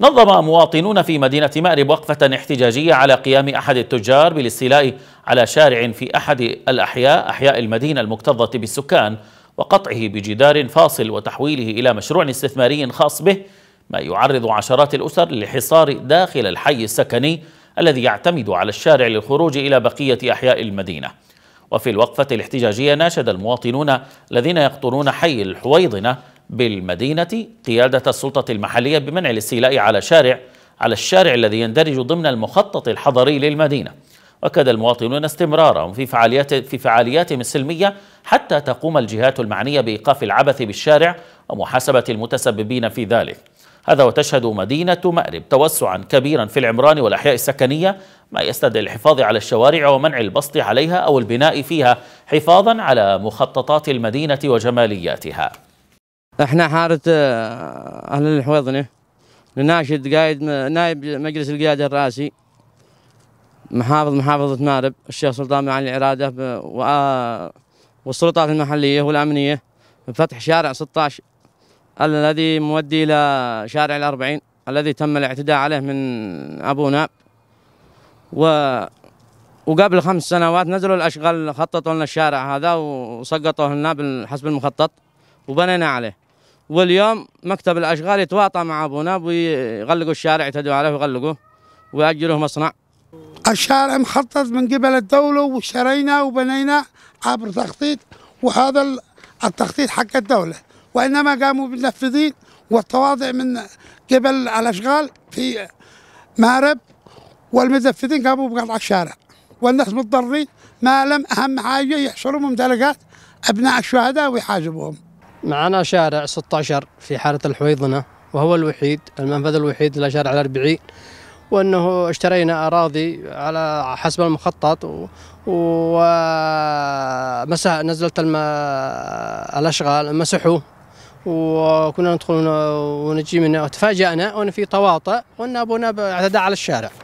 نظم مواطنون في مدينة مأرب وقفة احتجاجية على قيام أحد التجار بالاستيلاء على شارع في أحد الأحياء أحياء المدينة المكتظة بالسكان وقطعه بجدار فاصل وتحويله إلى مشروع استثماري خاص به ما يعرض عشرات الأسر للحصار داخل الحي السكني الذي يعتمد على الشارع للخروج إلى بقية أحياء المدينة وفي الوقفة الاحتجاجية ناشد المواطنون الذين يقطنون حي الحويضنة بالمدينة قيادة السلطة المحلية بمنع الاستيلاء على شارع على الشارع الذي يندرج ضمن المخطط الحضري للمدينة أكد المواطنون استمرارهم في فعاليات في فعالياتهم السلمية حتى تقوم الجهات المعنية بإيقاف العبث بالشارع ومحاسبة المتسببين في ذلك هذا وتشهد مدينة مأرب توسعا كبيرا في العمران والأحياء السكنية ما يستدعي الحفاظ على الشوارع ومنع البسط عليها أو البناء فيها حفاظا على مخططات المدينة وجمالياتها احنا حارة آه، اهل الحويضنة نناشد قايد نائب مجلس القيادة الرئاسي محافظ محافظة مارب الشيخ سلطان بن علي العرادة آه، والسلطات المحلية والأمنية بفتح شارع 16 الذي مودي إلى شارع الأربعين الذي تم الاعتداء عليه من أبو ناب و وقبل خمس سنوات نزلوا الأشغال خططوا لنا الشارع هذا وسقطوه لنا حسب المخطط وبنينا عليه واليوم مكتب الاشغال يتواطى مع ابو ناب ويغلقوا الشارع يتدوا عليه ويغلقوه ويأجلوه مصنع الشارع مخطط من قبل الدولة وشرينا وبنينا عبر تخطيط وهذا التخطيط حق الدولة وإنما قاموا بالنفذين والتواضع من قبل الأشغال في مارب والمنفذين قاموا بقطع الشارع والناس مضطرين ما لم أهم حاجة يحصروا ممتلكات أبناء الشهداء ويحاسبوهم معنا شارع 16 في حارة الحويضنة وهو الوحيد المنفذ الوحيد إلى شارع الأربعين وأنه اشترينا أراضي على حسب المخطط ومسح نزلت الم... الأشغال مسحوه وكنا ندخل ونجي منه تفاجأنا وأن في تواطئ وأن أبونا اعتدى على الشارع